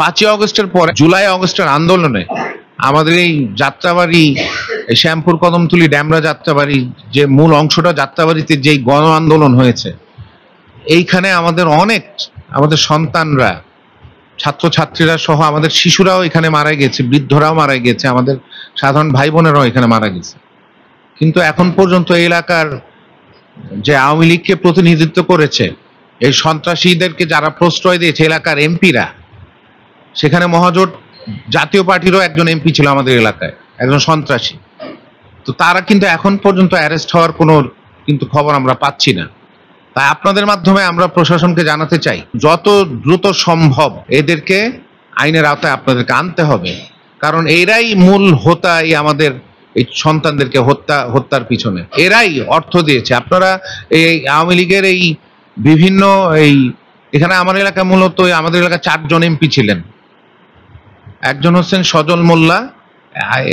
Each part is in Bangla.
পাঁচই অগস্টের পরে জুলাই অগস্টের আন্দোলনে আমাদের এই যাত্রাবাড়ি শ্যামপুর কদমতুলি ড্যামরা যাত্রাবাড়ি যে মূল অংশটা যাত্রাবাড়িতে যেই গণ আন্দোলন হয়েছে এইখানে আমাদের অনেক আমাদের সন্তানরা ছাত্রছাত্রীরা সহ আমাদের শিশুরাও এখানে মারা গেছে বৃদ্ধরাও মারা গেছে আমাদের সাধারণ ভাই বোনেরাও এখানে মারা গেছে কিন্তু এখন পর্যন্ত এই এলাকার যে আওয়ামী লীগকে প্রতিনিধিত্ব করেছে এই সন্ত্রাসীদেরকে যারা প্রশ্রয় দিয়েছে এলাকার এমপিরা সেখানে মহাজোট জাতীয় পার্টিরও একজন এমপি ছিল আমাদের এলাকায় একজন সন্ত্রাসী তো তারা কিন্তু এখন পর্যন্ত অ্যারেস্ট হওয়ার কোনো কিন্তু খবর আমরা পাচ্ছি না তাই আপনাদের মাধ্যমে আমরা প্রশাসনকে জানাতে চাই যত দ্রুত সম্ভব এদেরকে আইনের আওতায় আপনাদেরকে আনতে হবে কারণ এরাই মূল হোতা এই আমাদের এই সন্তানদেরকে হত্যা হত্যার পিছনে এরাই অর্থ দিয়েছে আপনারা এই আওয়ামী লীগের এই বিভিন্ন এই এখানে আমার এলাকা মূলত আমাদের এলাকা চারজন এমপি ছিলেন একজন হচ্ছেন সজল মোল্লা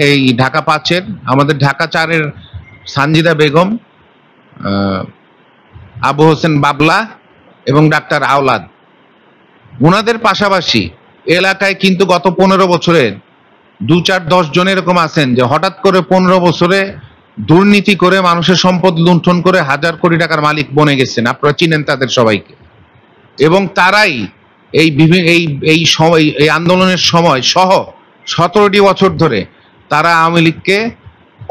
এই ঢাকা পাঁচের আমাদের ঢাকা চারের সানজিদা বেগম আবু হোসেন বাবলা এবং ডাক্তার আওলাদ ওনাদের পাশাপাশি এলাকায় কিন্তু গত পনেরো বছরে দু চার দশ জন এরকম আছেন যে হঠাৎ করে পনেরো বছরে দুর্নীতি করে মানুষের সম্পদ লুণ্ঠন করে হাজার কোটি টাকার মালিক বনে গেছেন আপনারা চিনেন তাদের সবাইকে এবং তারাই এই এই এই সময় এই আন্দোলনের সময় সহ সতেরোটি বছর ধরে তারা আওয়ামী লীগকে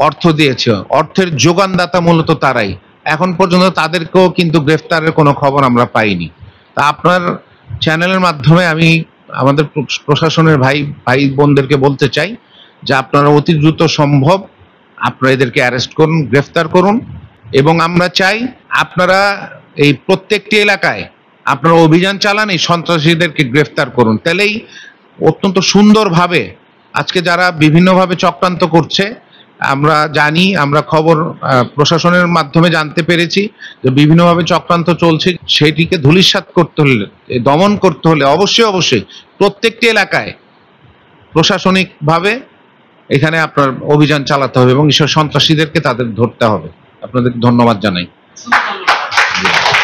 অর্থ দিয়েছে অর্থের যোগানদাতা মূলত তারাই এখন পর্যন্ত তাদেরকেও কিন্তু গ্রেফতারের কোনো খবর আমরা পাইনি তা আপনার চ্যানেলের মাধ্যমে আমি আমাদের প্রশাসনের ভাই ভাই বোনদেরকে বলতে চাই যে আপনারা অতি দ্রুত সম্ভব আপনারা এদেরকে অ্যারেস্ট করুন গ্রেফতার করুন এবং আমরা চাই আপনারা এই প্রত্যেকটি এলাকায় আপনারা অভিযান চালান এই সন্ত্রাসীদেরকে গ্রেফতার করুন তাহলেই অত্যন্ত সুন্দরভাবে আজকে যারা বিভিন্নভাবে চক্রান্ত করছে আমরা জানি আমরা খবর প্রশাসনের মাধ্যমে জানতে পেরেছি যে বিভিন্নভাবে চক্রান্ত চলছে সেটিকে ধুলিস্বাত করতে হলে দমন করতে হলে অবশ্যই অবশ্যই প্রত্যেকটি এলাকায় প্রশাসনিকভাবে এখানে আপনার অভিযান চালাতে হবে এবং এসব সন্ত্রাসীদেরকে তাদের ধরতে হবে আপনাদের ধন্যবাদ জানাই